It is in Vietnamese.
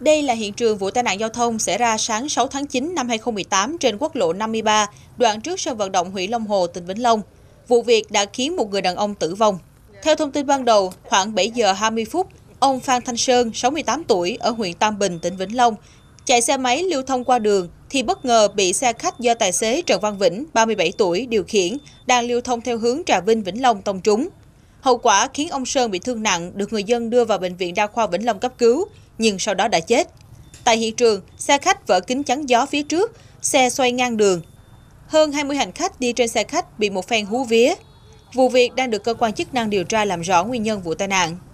Đây là hiện trường vụ tai nạn giao thông xảy ra sáng 6 tháng 9 năm 2018 trên quốc lộ 53, đoạn trước sân vận động huyện Long Hồ, tỉnh Vĩnh Long. Vụ việc đã khiến một người đàn ông tử vong. Theo thông tin ban đầu, khoảng 7 giờ 20 phút, ông Phan Thanh Sơn, 68 tuổi, ở huyện Tam Bình, tỉnh Vĩnh Long, chạy xe máy lưu thông qua đường thì bất ngờ bị xe khách do tài xế Trần Văn Vĩnh, 37 tuổi, điều khiển, đang lưu thông theo hướng Trà Vinh, Vĩnh Long tông trúng. Hậu quả khiến ông Sơn bị thương nặng, được người dân đưa vào bệnh viện đa khoa Vĩnh Long cấp cứu, nhưng sau đó đã chết. Tại hiện trường, xe khách vỡ kính chắn gió phía trước, xe xoay ngang đường. Hơn 20 hành khách đi trên xe khách bị một phen hú vía. Vụ việc đang được cơ quan chức năng điều tra làm rõ nguyên nhân vụ tai nạn.